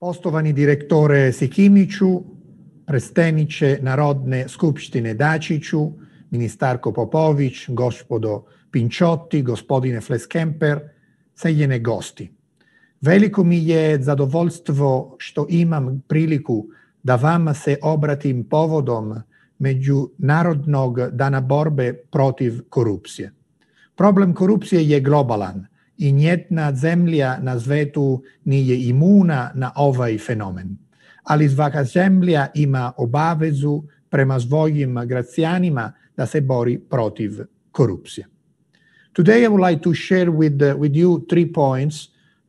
Poštovani direktore Sikimiću, predstavniče Narodne skupštine Dačiću, ministarko Popović, gospodo Pinčotti, gospodine Fleskemper, cenjene gosti. Veliko mi je zadovoljstvo što imam priliku da vama se obratim povodom Međunarodnog dana borbe protiv korupcije. Problem korupcije je globalan – i nijedna zemlja na svetu nije imuna na ovaj fenomen, ali svaka zemlja ima obavezu prema svojim gracijanima da se bori protiv korupcije. Today I would like to share with, uh, with you three points.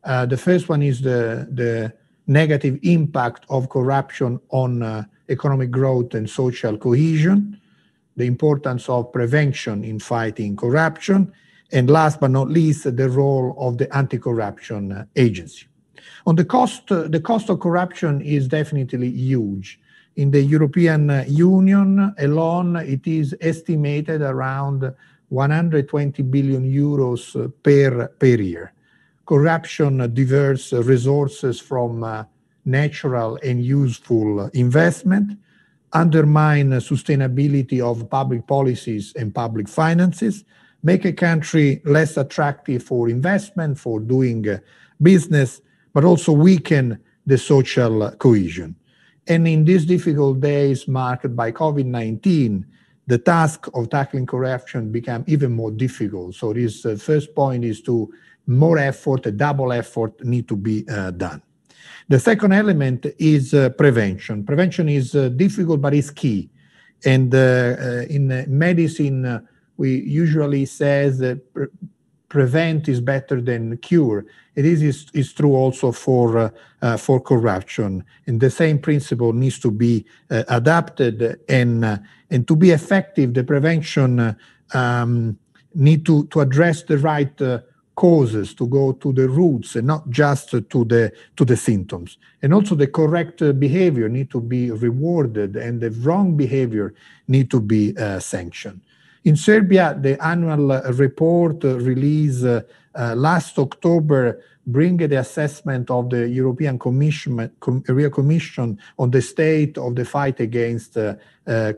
Uh, the first one is the, the negative impact of corruption on uh, economic growth and social cohesion, the importance of prevention in fighting corruption, and last but not least, the role of the anti-corruption agency. On the cost, the cost of corruption is definitely huge. In the European Union alone, it is estimated around 120 billion euros per, per year. Corruption diverts resources from uh, natural and useful investment, undermine sustainability of public policies and public finances, make a country less attractive for investment, for doing uh, business, but also weaken the social cohesion. And in these difficult days marked by COVID 19, the task of tackling corruption became even more difficult. So, this uh, first point is to more effort, a double effort need to be uh, done. The second element is uh, prevention. Prevention is uh, difficult, but it's key. And uh, uh, in medicine, we usually say that pre prevent is better than cure. It is, is, is true also for, uh, uh, for corruption. And the same principle needs to be uh, adapted and, uh, and to be effective, the prevention uh, um, need to, to address the right uh, causes, to go to the roots and not just to the, to the symptoms. And also the correct behavior need to be rewarded and the wrong behavior need to be sanctioned. In Serbia, the annual uh, report released uh, last October bring the assessment of the European Commission, Commission on the state of the fight against uh,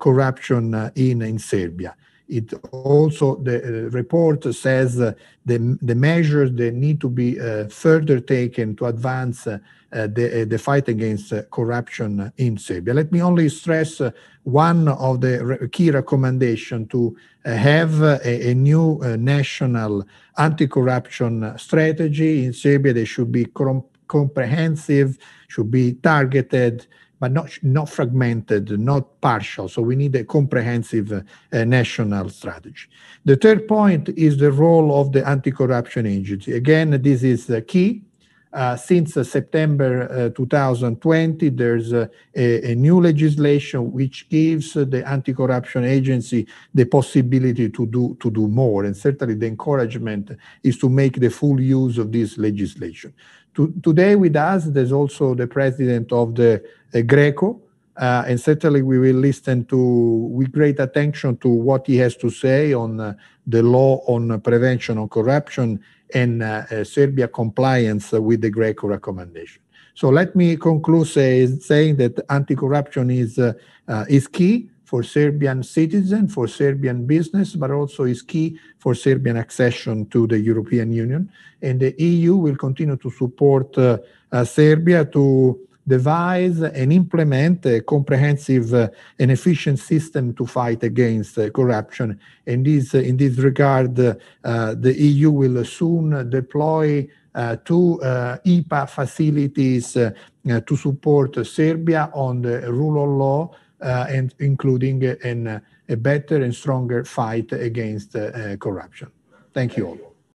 corruption in, in Serbia. It also, the uh, report says the, the measures that need to be uh, further taken to advance uh, the, the fight against corruption in Serbia. Let me only stress one of the key recommendations to have a, a new national anti-corruption strategy in Serbia. They should be comprehensive, should be targeted, but not not fragmented, not partial. So we need a comprehensive uh, national strategy. The third point is the role of the anti-corruption agency. Again, this is uh, key. Uh, since September 2020, uh, there's uh, a new legislation which gives the anti-corruption agency the possibility to do more, and certainly the encouragement is to make the full use of this legislation. Today with us, there's also the president of the GRECO, uh, and certainly we will listen to with great attention to what he has to say on uh, the law on prevention of corruption and uh, uh Serbia compliance with the Greco recommendation. So let me conclude say, saying that anti-corruption is uh, uh, is key for Serbian citizens, for Serbian business, but also is key for Serbian accession to the European Union. And the EU will continue to support Serbia to devise and implement a comprehensive uh, and efficient system to fight against uh, corruption. And this, uh, in this regard, the EU will soon deploy uh, two uh, IPA facilities uh, to support Serbia on the rule of law and including an, a better and stronger fight against corruption. Thank you all.